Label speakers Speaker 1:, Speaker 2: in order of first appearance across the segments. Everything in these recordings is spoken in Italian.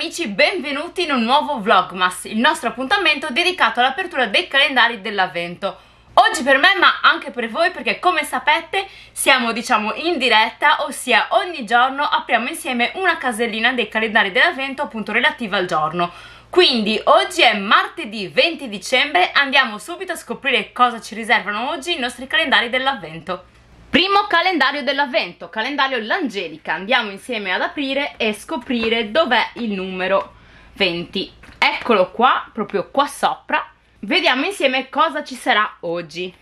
Speaker 1: amici, benvenuti in un nuovo Vlogmas, il nostro appuntamento dedicato all'apertura dei calendari dell'avvento. Oggi per me, ma anche per voi, perché come sapete siamo diciamo in diretta, ossia ogni giorno apriamo insieme una casellina dei calendari dell'avvento appunto relativa al giorno. Quindi oggi è martedì 20 dicembre, andiamo subito a scoprire cosa ci riservano oggi i nostri calendari dell'avvento. Primo calendario dell'avvento, calendario L'Angelica. Andiamo insieme ad aprire e scoprire dov'è il numero 20. Eccolo qua, proprio qua sopra. Vediamo insieme cosa ci sarà oggi.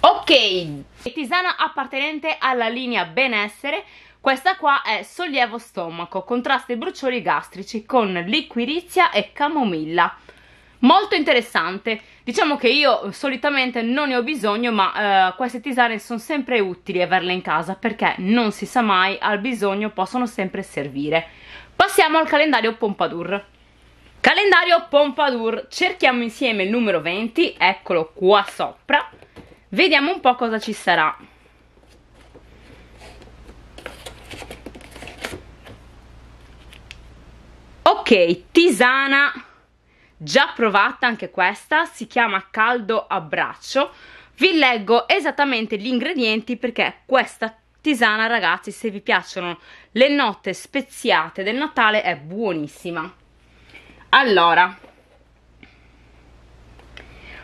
Speaker 1: Ok, tisana appartenente alla linea benessere questa qua è sollievo stomaco, contrasta i bruciori gastrici con liquirizia e camomilla. Molto interessante, diciamo che io solitamente non ne ho bisogno ma eh, queste tisane sono sempre utili averle in casa perché non si sa mai, al bisogno possono sempre servire. Passiamo al calendario Pompadour. Calendario Pompadour, cerchiamo insieme il numero 20, eccolo qua sopra, vediamo un po' cosa ci sarà. ok tisana già provata anche questa si chiama caldo abbraccio vi leggo esattamente gli ingredienti perché questa tisana ragazzi se vi piacciono le note speziate del Natale è buonissima allora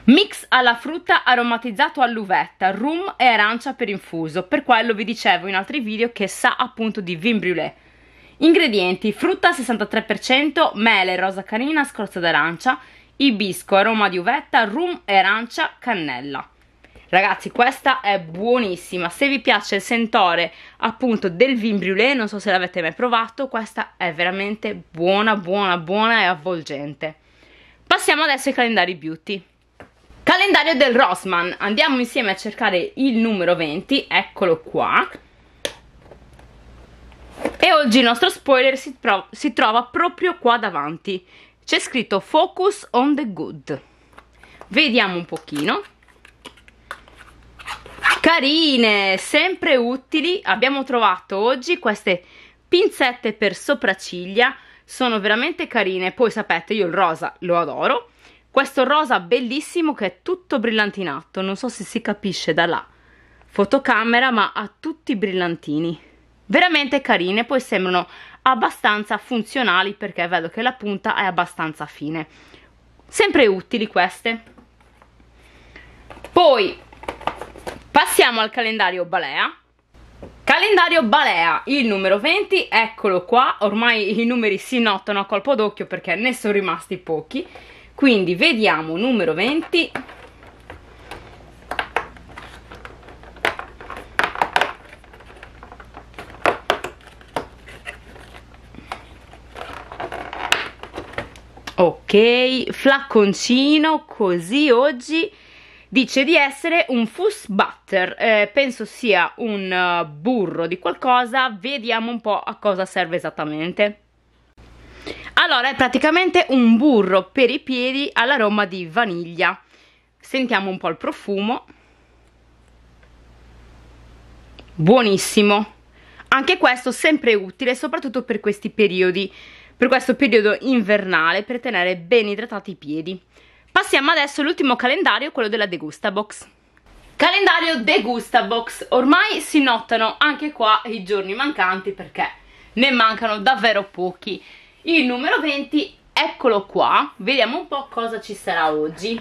Speaker 1: Mix alla frutta aromatizzato all'uvetta, rum e arancia per infuso. Per quello vi dicevo in altri video che sa appunto di vin brûlé. Ingredienti: frutta 63%, mele, rosa canina, scorza d'arancia, ibisco, aroma di uvetta, rum e arancia, cannella. Ragazzi, questa è buonissima. Se vi piace il sentore appunto del vin brûlé, non so se l'avete mai provato, questa è veramente buona, buona, buona e avvolgente. Passiamo adesso ai calendari beauty. Calendario del Rossmann. Andiamo insieme a cercare il numero 20, eccolo qua. E oggi il nostro spoiler si, si trova proprio qua davanti. C'è scritto Focus on the Good. Vediamo un pochino. Carine, sempre utili. Abbiamo trovato oggi queste pinzette per sopracciglia. Sono veramente carine. Poi sapete, io il rosa lo adoro. Questo rosa bellissimo che è tutto brillantinato. Non so se si capisce dalla fotocamera, ma ha tutti i brillantini veramente carine poi sembrano abbastanza funzionali perché vedo che la punta è abbastanza fine sempre utili queste poi passiamo al calendario balea Calendario Balea, il numero 20, eccolo qua, ormai i numeri si notano a colpo d'occhio perché ne sono rimasti pochi, quindi vediamo numero 20, ok? Flacconcino, così oggi dice di essere un fuss butter, eh, penso sia un eh, burro di qualcosa, vediamo un po' a cosa serve esattamente. Allora, è praticamente un burro per i piedi all'aroma di vaniglia. Sentiamo un po' il profumo. Buonissimo. Anche questo sempre utile, soprattutto per questi periodi per questo periodo invernale per tenere ben idratati i piedi. Passiamo adesso all'ultimo calendario, quello della Degusta Box. Calendario Degusta Box. Ormai si notano anche qua i giorni mancanti perché ne mancano davvero pochi. Il numero 20, eccolo qua. Vediamo un po' cosa ci sarà oggi.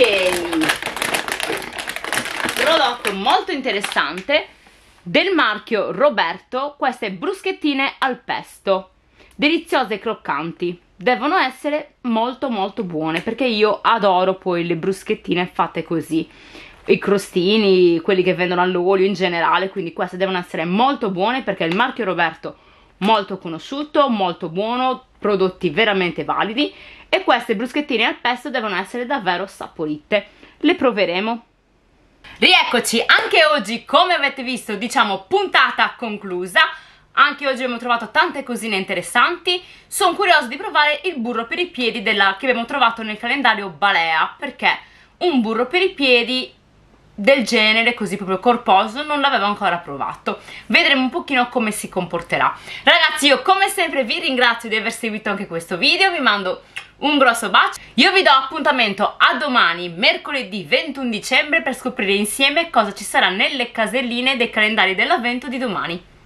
Speaker 1: ok prodotto molto interessante del marchio Roberto queste bruschettine al pesto deliziose e croccanti devono essere molto molto buone perché io adoro poi le bruschettine fatte così i crostini, quelli che vendono all'olio in generale, quindi queste devono essere molto buone perché il marchio Roberto molto conosciuto, molto buono, prodotti veramente validi e queste bruschettine al pesto devono essere davvero saporite. Le proveremo. Rieccoci, anche oggi come avete visto diciamo puntata conclusa anche oggi abbiamo trovato tante cosine interessanti sono curiosa di provare il burro per i piedi della, che abbiamo trovato nel calendario Balea perché un burro per i piedi del genere così proprio corposo non l'avevo ancora provato vedremo un pochino come si comporterà ragazzi io come sempre vi ringrazio di aver seguito anche questo video vi mando un grosso bacio io vi do appuntamento a domani mercoledì 21 dicembre per scoprire insieme cosa ci sarà nelle caselline dei calendari dell'avvento di domani